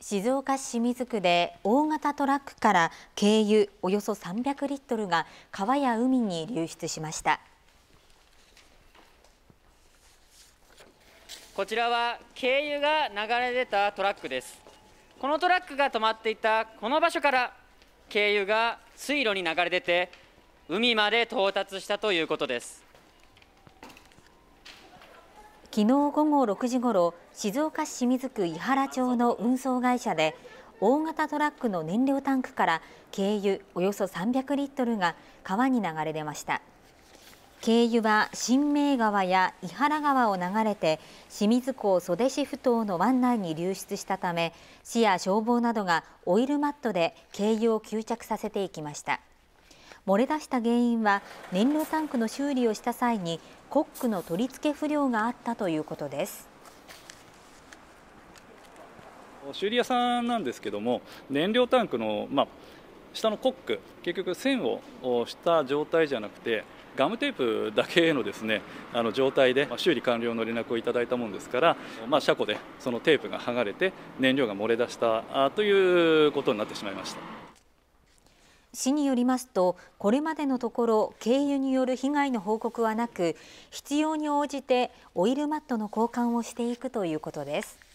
静岡市清水区で大型トラックから軽油およそ300リットルが川や海に流出しましたこちらは軽油が流れ出たトラックですこのトラックが止まっていたこの場所から軽油が水路に流れ出て海まで到達したということです昨日午後6時ごろ静岡市清水区伊原町の運送会社で大型トラックの燃料タンクから軽油およそ300リットルが川に流れ出ました軽油は新明川や伊原川を流れて清水港袖市ふ頭の湾内に流出したため市や消防などがオイルマットで軽油を吸着させていきました漏れ出した原因は燃料タンクの修理をした際にコックの取り付け不良があったということです。修理屋さんなんですけども燃料タンクの、まあ、下のコック結局線をした状態じゃなくてガムテープだけのですねあの状態で、まあ、修理完了の連絡をいただいたもんですから、まあ、車庫でそのテープが剥がれて燃料が漏れ出したということになってしまいました。市によりますと、これまでのところ、軽油による被害の報告はなく、必要に応じてオイルマットの交換をしていくということです。